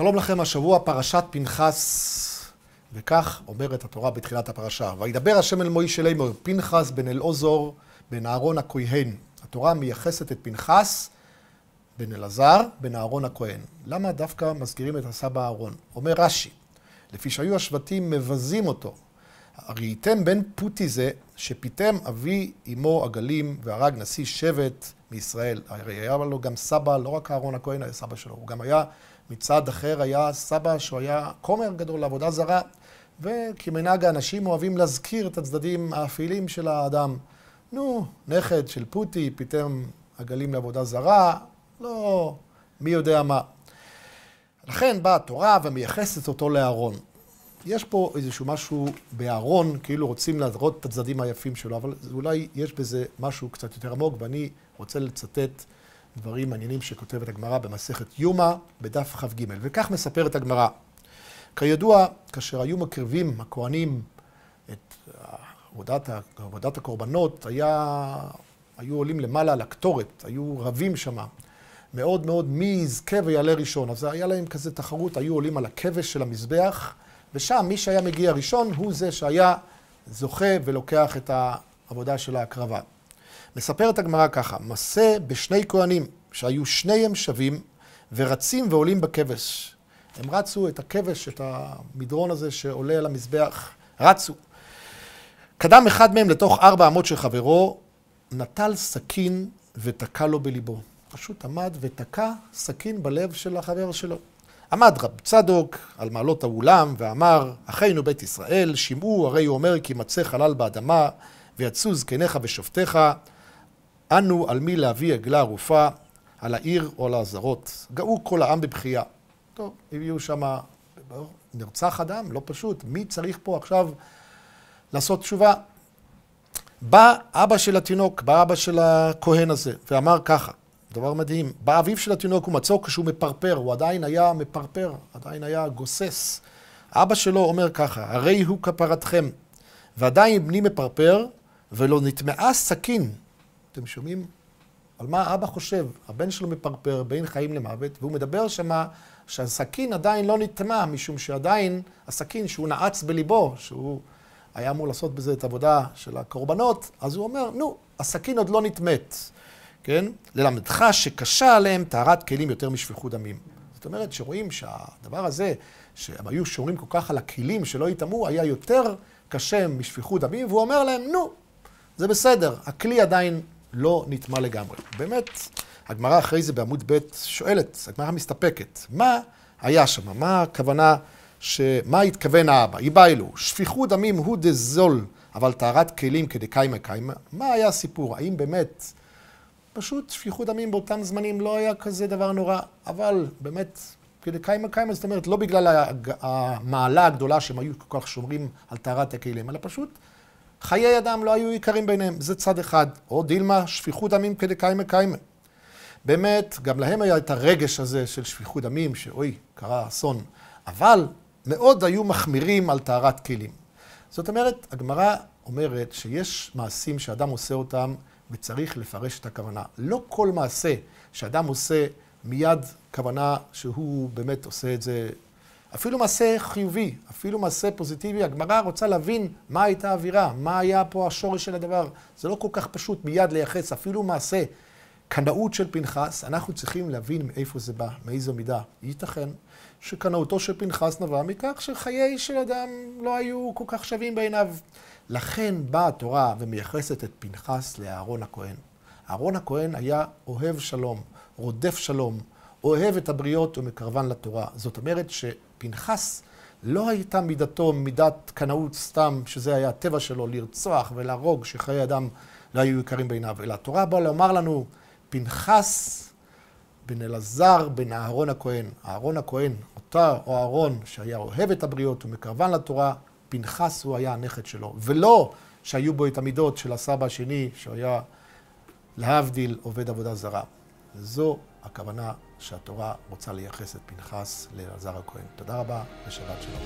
שלום לכם, השבוע פרשת פנחס, וכך אומרת התורה בתחילת הפרשה. וידבר השם אל מוישה לאמור, פנחס בן אלעוזור בן אהרון הכהן. התורה מייחסת את פנחס בן אלעזר, בן אהרון הכהן. למה דווקא מזכירים את הסבא אהרון? אומר רש"י, לפי שהיו השבטים מבזים אותו. הראיתם בן פוטי זה, שפיתם אבי אמו עגלים, והרג נשיא שבט. מישראל. הרי היה לו גם סבא, לא רק אהרון הכהן היה סבא שלו, הוא גם היה, מצד אחר היה סבא שהוא היה כומר גדול לעבודה זרה, וכמנהג האנשים אוהבים להזכיר את הצדדים האפילים של האדם. נו, נכד של פוטי, פתאום עגלים לעבודה זרה, לא מי יודע מה. לכן באה התורה ומייחסת אותו לאהרון. יש פה איזשהו משהו בארון, כאילו רוצים להראות את הצדדים היפים שלו, אבל אולי יש בזה משהו קצת יותר עמוק, ואני רוצה לצטט דברים מעניינים שכותבת הגמרא במסכת יומא, בדף כ"ג. וכך מספרת הגמרא: כידוע, כאשר היו מקריבים הכוהנים את עבודת, עבודת הקורבנות, היה, היו עולים למעלה על הקטורת, היו רבים שמה. מאוד מאוד מי יזכה ויעלה ראשון. אז היה להם כזה תחרות, היו עולים על הכבש של המזבח. ושם מי שהיה מגיע ראשון הוא זה שהיה זוכה ולוקח את העבודה של ההקרבה. מספרת הגמרא ככה, מסה בשני כהנים, שהיו שניהם שווים, ורצים ועולים בכבש. הם רצו את הכבש, את המדרון הזה שעולה על המזבח, רצו. קדם אחד מהם לתוך ארבע אמות של חברו, נטל סכין ותקע לו בליבו. פשוט עמד ותקע סכין בלב של החבר שלו. עמד רב צדוק על מעלות האולם ואמר, אחינו בית ישראל, שמעו הרי הוא אומר כי מצא חלל באדמה ויצאו זקניך ושופטיך, אנו על מי להביא עגלה ערופה, על העיר או על האזהרות. גאו כל העם בבכייה. טוב, הביאו שמה, נרצח אדם, לא פשוט, מי צריך פה עכשיו לעשות תשובה? בא אבא של התינוק, בא אבא של הכהן הזה, ואמר ככה, דבר מדהים. באביו של התינוק הוא מצוק כשהוא מפרפר, הוא עדיין היה מפרפר, עדיין היה גוסס. אבא שלו אומר ככה, הרי הוא כפרתכם, ועדיין בני מפרפר, ולא נטמעה סכין. אתם שומעים? על מה האבא חושב? הבן שלו מפרפר בין חיים למוות, והוא מדבר שמה שהסכין עדיין לא נטמע, משום שעדיין הסכין שהוא נעץ בליבו, שהוא היה אמור לעשות בזה את העבודה של הקורבנות, אז הוא אומר, נו, הסכין עוד לא נטמאת. כן? ללמדך שקשה עליהם טהרת כלים יותר משפיכות דמים. זאת אומרת שרואים שהדבר הזה, שהם היו שומרים כל כך על הכלים שלא יטמעו, היה יותר קשה משפיכות דמים, והוא אומר להם, נו, זה בסדר, הכלי עדיין לא נטמע לגמרי. באמת, הגמרא אחרי זה בעמוד ב' שואלת, הגמרא מסתפקת, מה היה שם? מה הכוונה, ש... מה התכוון האבא? איביילו, שפיכות דמים הוא דזול, אבל טהרת כלים כדקיימה קיימה. מה היה הסיפור? האם באמת פשוט שפיכות דמים באותם זמנים לא היה כזה דבר נורא, אבל באמת, כדי קיימא קיימא, זאת אומרת, לא בגלל המעלה הגדולה שהם היו כל כך שומרים על טהרת הכלים, אלא פשוט חיי אדם לא היו יקרים ביניהם, זה צד אחד. או דילמה, שפיכות דמים כדי קיימא קיימא. באמת, גם להם היה את הרגש הזה של שפיכות דמים, שאוי, קרה אסון. אבל מאוד היו מחמירים על טהרת כלים. זאת אומרת, הגמרא אומרת שיש מעשים שאדם עושה אותם וצריך לפרש את הכוונה. לא כל מעשה שאדם עושה מיד כוונה שהוא באמת עושה את זה. אפילו מעשה חיובי, אפילו מעשה פוזיטיבי, הגמרא רוצה להבין מה הייתה האווירה, מה היה פה השורש של הדבר. זה לא כל כך פשוט מיד לייחס אפילו מעשה קנאות של פנחס, אנחנו צריכים להבין מאיפה זה בא, מאיזו מידה. ייתכן שקנאותו של פנחס נבע מכך שחיי של אדם לא היו כל כך שווים בעיניו. לכן באה התורה ומייחסת את פנחס לאהרון הכהן. אהרון הכהן היה אוהב שלום, רודף שלום, אוהב את הבריות ומקרבן לתורה. זאת אומרת שפנחס לא הייתה מידתו מידת קנאות סתם, שזה היה הטבע שלו, לרצוח ולהרוג, שחיי אדם לא היו יקרים בעיניו, אלא התורה באה לומר לנו פנחס בן אלעזר בן אהרון הכהן. אהרון הכהן, אותה או אהרון שהיה אוהב את הבריות ומקרבן לתורה, פנחס הוא היה הנכד שלו. ולא שהיו בו את המידות של הסבא השני, שהיה להבדיל עובד עבודה זרה. זו הכוונה שהתורה רוצה לייחס את פנחס לאלעזר הכהן. תודה רבה ושבת שלום.